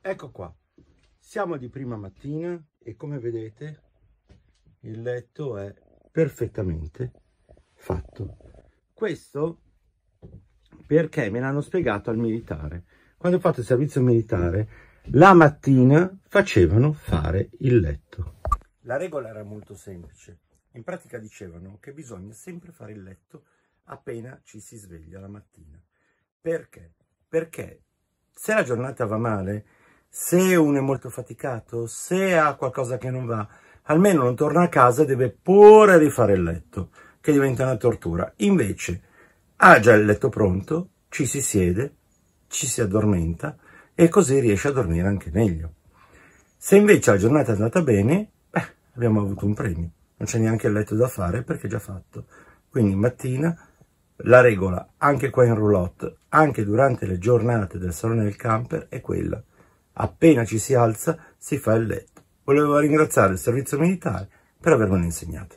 Ecco qua, siamo di prima mattina e come vedete il letto è perfettamente fatto. Questo perché me l'hanno spiegato al militare. Quando ho fatto il servizio militare, la mattina facevano fare il letto. La regola era molto semplice. In pratica dicevano che bisogna sempre fare il letto appena ci si sveglia la mattina. Perché? Perché se la giornata va male, se uno è molto faticato, se ha qualcosa che non va, almeno non torna a casa e deve pure rifare il letto, che diventa una tortura. Invece ha già il letto pronto, ci si siede, ci si addormenta e così riesce a dormire anche meglio. Se invece la giornata è andata bene, beh, abbiamo avuto un premio. Non c'è neanche il letto da fare perché è già fatto. Quindi mattina la regola, anche qua in roulotte, anche durante le giornate del salone del camper, è quella appena ci si alza si fa il letto. Volevo ringraziare il servizio militare per avermelo insegnato.